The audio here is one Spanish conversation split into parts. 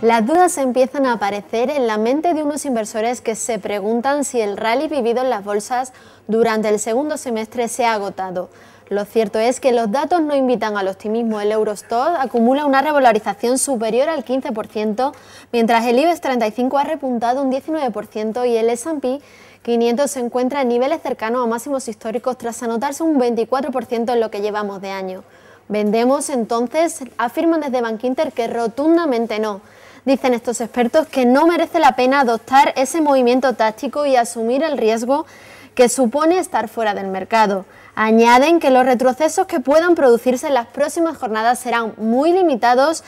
Las dudas empiezan a aparecer en la mente de unos inversores que se preguntan si el rally vivido en las bolsas durante el segundo semestre se ha agotado. Lo cierto es que los datos no invitan al optimismo. El Eurostat acumula una revalorización superior al 15%, mientras el IBEX 35 ha repuntado un 19% y el S&P 500 se encuentra en niveles cercanos a máximos históricos tras anotarse un 24% en lo que llevamos de año. ¿Vendemos entonces? Afirman desde Bankinter que rotundamente no. Dicen estos expertos que no merece la pena adoptar ese movimiento táctico y asumir el riesgo que supone estar fuera del mercado. Añaden que los retrocesos que puedan producirse en las próximas jornadas serán muy limitados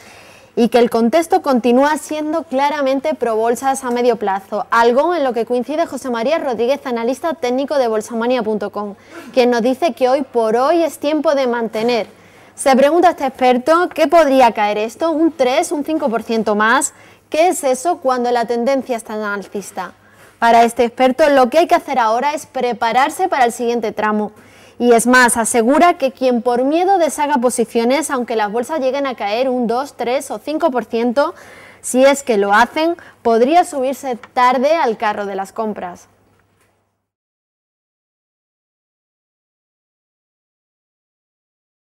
y que el contexto continúa siendo claramente pro bolsas a medio plazo, algo en lo que coincide José María Rodríguez, analista técnico de bolsamania.com, quien nos dice que hoy por hoy es tiempo de mantener. Se pregunta este experto, ¿qué podría caer esto? ¿Un 3, un 5% más? ¿Qué es eso cuando la tendencia está en alcista? Para este experto, lo que hay que hacer ahora es prepararse para el siguiente tramo. Y es más, asegura que quien por miedo deshaga posiciones, aunque las bolsas lleguen a caer un 2, 3 o 5%, si es que lo hacen, podría subirse tarde al carro de las compras.